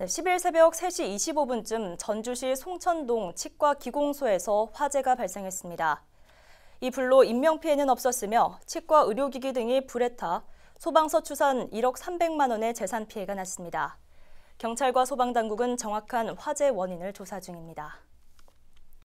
네, 10일 새벽 3시 25분쯤 전주시 송천동 치과 기공소에서 화재가 발생했습니다. 이 불로 인명피해는 없었으며 치과 의료기기 등이 불에 타 소방서 추산 1억 300만 원의 재산 피해가 났습니다. 경찰과 소방당국은 정확한 화재 원인을 조사 중입니다.